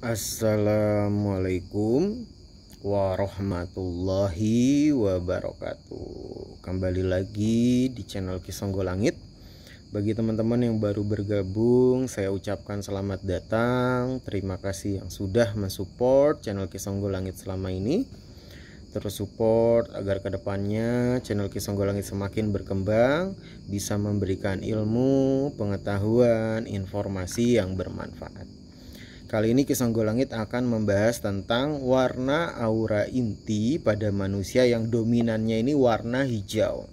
Assalamualaikum warahmatullahi wabarakatuh Kembali lagi di channel Kisonggo Langit Bagi teman-teman yang baru bergabung Saya ucapkan selamat datang Terima kasih yang sudah mensupport channel Kisonggo Langit selama ini Terus support agar kedepannya channel Kisonggo Langit semakin berkembang Bisa memberikan ilmu, pengetahuan, informasi yang bermanfaat Kali ini Kisah Golangit akan membahas tentang warna aura inti pada manusia yang dominannya ini warna hijau.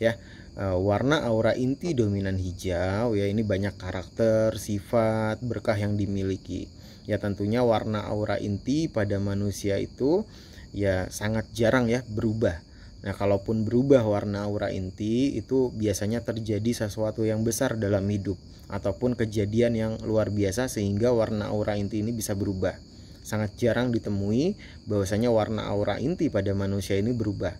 Ya, e, warna aura inti dominan hijau ya ini banyak karakter, sifat, berkah yang dimiliki. Ya tentunya warna aura inti pada manusia itu ya sangat jarang ya berubah Nah, kalaupun berubah warna aura inti, itu biasanya terjadi sesuatu yang besar dalam hidup ataupun kejadian yang luar biasa sehingga warna aura inti ini bisa berubah. Sangat jarang ditemui bahwasanya warna aura inti pada manusia ini berubah.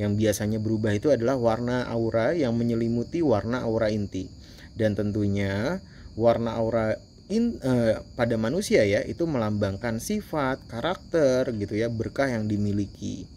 Yang biasanya berubah itu adalah warna aura yang menyelimuti warna aura inti. Dan tentunya warna aura in, eh, pada manusia ya itu melambangkan sifat, karakter gitu ya, berkah yang dimiliki.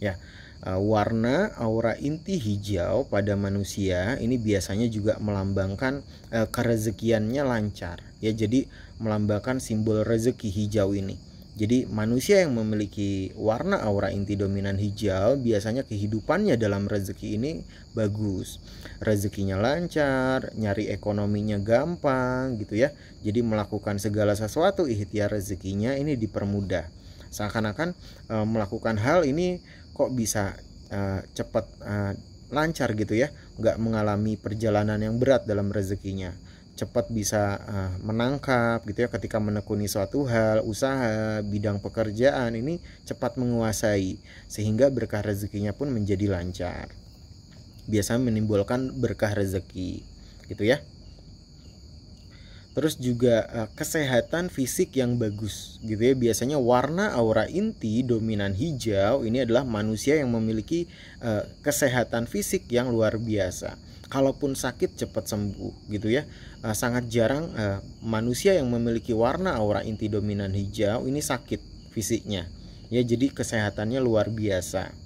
Ya, Eh, warna aura inti hijau pada manusia ini biasanya juga melambangkan uh, kerezekiannya lancar ya jadi melambangkan simbol rezeki hijau ini jadi manusia yang memiliki warna aura inti dominan hijau biasanya kehidupannya dalam rezeki ini bagus rezekinya lancar nyari ekonominya gampang gitu ya jadi melakukan segala sesuatu ikhtiar rezekinya ini dipermudah seakan-akan e, melakukan hal ini kok bisa e, cepat e, lancar gitu ya nggak mengalami perjalanan yang berat dalam rezekinya cepat bisa e, menangkap gitu ya ketika menekuni suatu hal, usaha, bidang pekerjaan ini cepat menguasai sehingga berkah rezekinya pun menjadi lancar. Biasanya menimbulkan berkah rezeki gitu ya terus juga uh, kesehatan fisik yang bagus gitu ya biasanya warna aura inti dominan hijau ini adalah manusia yang memiliki uh, kesehatan fisik yang luar biasa kalaupun sakit cepat sembuh gitu ya uh, sangat jarang uh, manusia yang memiliki warna aura inti dominan hijau ini sakit fisiknya ya jadi kesehatannya luar biasa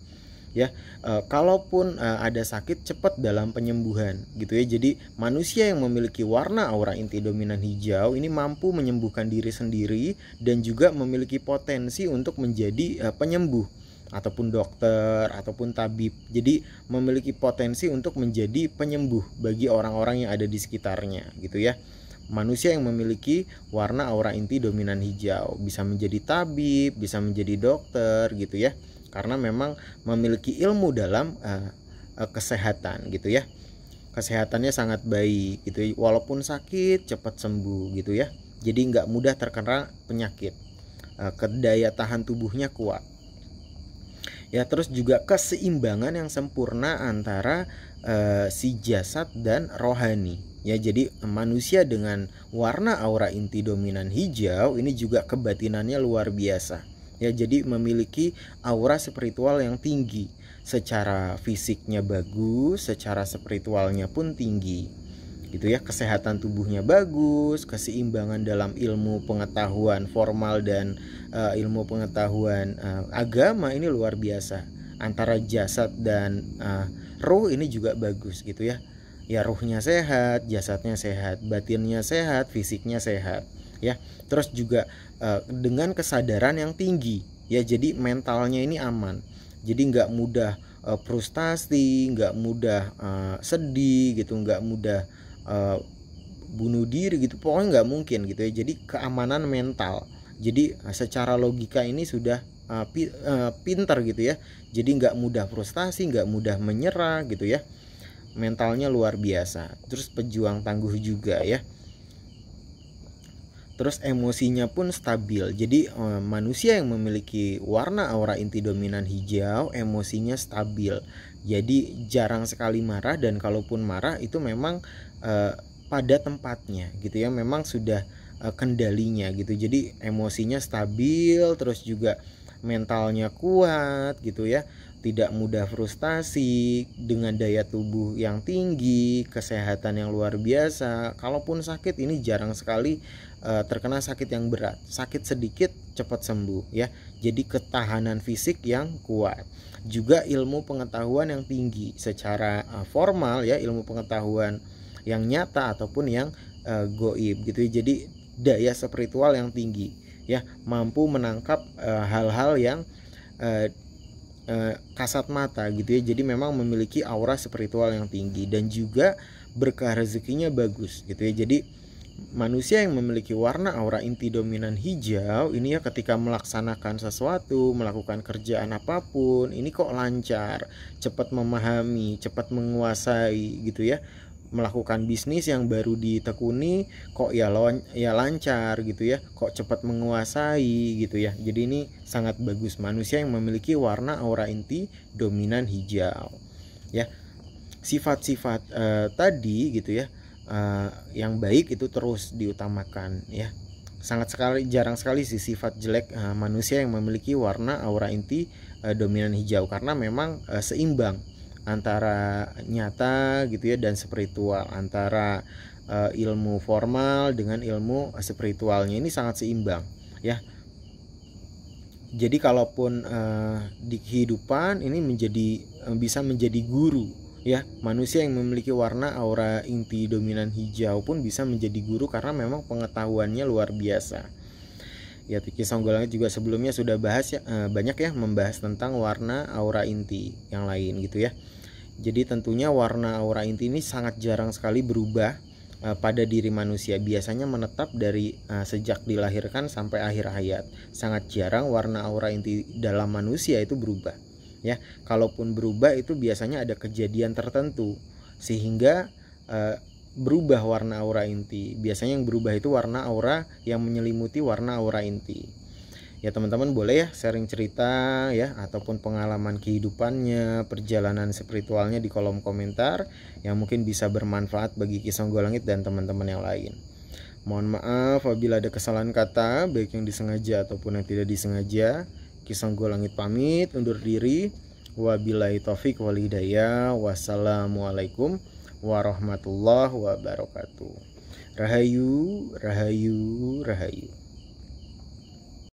ya e, kalaupun e, ada sakit cepat dalam penyembuhan gitu ya jadi manusia yang memiliki warna aura inti dominan hijau ini mampu menyembuhkan diri sendiri dan juga memiliki potensi untuk menjadi e, penyembuh ataupun dokter ataupun tabib jadi memiliki potensi untuk menjadi penyembuh bagi orang-orang yang ada di sekitarnya gitu ya Manusia yang memiliki warna aura inti dominan hijau bisa menjadi tabib, bisa menjadi dokter gitu ya. Karena memang memiliki ilmu dalam uh, uh, kesehatan gitu ya. Kesehatannya sangat baik gitu ya. Walaupun sakit cepat sembuh gitu ya. Jadi nggak mudah terkena penyakit. Uh, eh, kedaya tahan tubuhnya kuat ya terus juga keseimbangan yang sempurna antara uh, si jasad dan rohani ya jadi manusia dengan warna aura inti dominan hijau ini juga kebatinannya luar biasa ya jadi memiliki aura spiritual yang tinggi secara fisiknya bagus secara spiritualnya pun tinggi gitu ya kesehatan tubuhnya bagus keseimbangan dalam ilmu pengetahuan formal dan uh, ilmu pengetahuan uh, agama ini luar biasa antara jasad dan uh, ruh ini juga bagus gitu ya ya ruhnya sehat jasadnya sehat batinnya sehat fisiknya sehat ya terus juga uh, dengan kesadaran yang tinggi ya jadi mentalnya ini aman jadi nggak mudah uh, frustasi, nggak mudah uh, sedih gitu, nggak mudah uh, bunuh diri gitu pokoknya nggak mungkin gitu ya jadi keamanan mental jadi eh, secara logika ini sudah uh, pi, uh, pinter gitu ya jadi nggak mudah frustasi nggak mudah menyerah gitu ya mentalnya luar biasa terus pejuang tangguh juga ya terus emosinya pun stabil. Jadi eh, manusia yang memiliki warna aura inti dominan hijau, emosinya stabil. Jadi jarang sekali marah dan kalaupun marah itu memang eh, pada tempatnya gitu ya, memang sudah eh, kendalinya gitu. Jadi emosinya stabil terus juga mentalnya kuat gitu ya tidak mudah frustasi, dengan daya tubuh yang tinggi, kesehatan yang luar biasa. Kalaupun sakit ini jarang sekali uh, terkena sakit yang berat. Sakit sedikit cepat sembuh ya. Jadi ketahanan fisik yang kuat. Juga ilmu pengetahuan yang tinggi secara uh, formal ya, ilmu pengetahuan yang nyata ataupun yang uh, goib gitu. Ya. Jadi daya spiritual yang tinggi ya, mampu menangkap hal-hal uh, yang uh, Eh, kasat mata gitu ya jadi memang memiliki aura spiritual yang tinggi dan juga berkah rezekinya bagus gitu ya jadi manusia yang memiliki warna aura inti dominan hijau ini ya ketika melaksanakan sesuatu, melakukan kerjaan apapun, ini kok lancar, cepat memahami, cepat menguasai gitu ya melakukan bisnis yang baru ditekuni kok ya lawan ya lancar gitu ya kok cepat menguasai gitu ya jadi ini sangat bagus manusia yang memiliki warna aura inti dominan hijau ya sifat-sifat uh, tadi gitu ya uh, yang baik itu terus diutamakan ya sangat sekali jarang sekali sih sifat jelek uh, manusia yang memiliki warna aura inti uh, dominan hijau karena memang uh, seimbang antara nyata gitu ya dan spiritual antara uh, ilmu formal dengan ilmu spiritualnya ini sangat seimbang ya jadi kalaupun uh, di kehidupan ini menjadi eh, bisa menjadi guru ya manusia yang memiliki warna aura inti dominan hijau pun bisa menjadi guru karena memang pengetahuannya luar biasa Ya Vicky Songgolang juga sebelumnya sudah bahas ya eh, banyak ya membahas tentang warna aura inti yang lain gitu ya. Jadi tentunya warna aura inti ini sangat jarang sekali berubah eh, pada diri manusia. Biasanya menetap dari eh, sejak dilahirkan sampai akhir hayat. Sangat jarang warna aura inti dalam manusia itu berubah. Ya, kalaupun berubah itu biasanya ada kejadian tertentu sehingga berubah warna aura inti. Biasanya yang berubah itu warna aura yang menyelimuti warna aura inti. Ya teman-teman boleh ya sharing cerita ya ataupun pengalaman kehidupannya, perjalanan spiritualnya di kolom komentar yang mungkin bisa bermanfaat bagi kisah golangit dan teman-teman yang lain. Mohon maaf apabila ada kesalahan kata baik yang disengaja ataupun yang tidak disengaja. Kisah golangit pamit undur diri. Wabillahi taufik walidaya Wassalamualaikum warahmatullahi wabarakatuh. Rahayu, rahayu, rahayu.